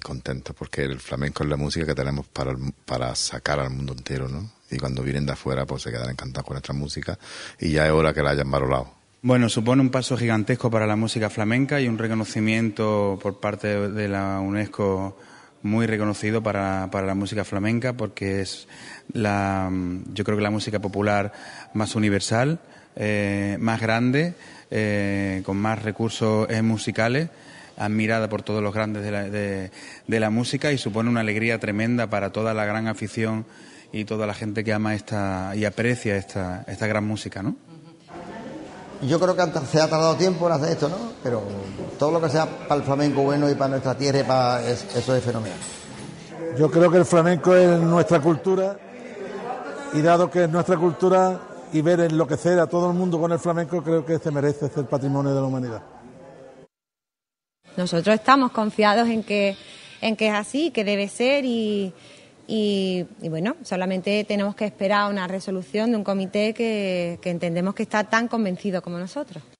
contento porque el flamenco es la música que tenemos para, para sacar al mundo entero, ¿no? Y cuando vienen de afuera, pues se quedan encantados con nuestra música y ya es hora que la hayan valorado. Bueno, supone un paso gigantesco para la música flamenca y un reconocimiento por parte de la UNESCO muy reconocido para, para, la música flamenca porque es la, yo creo que la música popular más universal eh, más grande, eh, con más recursos eh, musicales, admirada por todos los grandes de la, música y supone una alegría tremenda para toda la gran afición y toda la gente que ama esta y aprecia esta, esta gran música, ¿no? Yo creo que se ha tardado tiempo en hacer esto, ¿no? Pero todo lo que sea para el flamenco bueno y para nuestra tierra, para eso es fenomenal. Yo creo que el flamenco es nuestra cultura y dado que es nuestra cultura, y ver enloquecer a todo el mundo con el flamenco creo que se merece ser patrimonio de la humanidad. Nosotros estamos confiados en que, en que es así, que debe ser y, bueno, solamente tenemos que esperar una resolución de un comité que entendemos que está tan convencido como nosotros.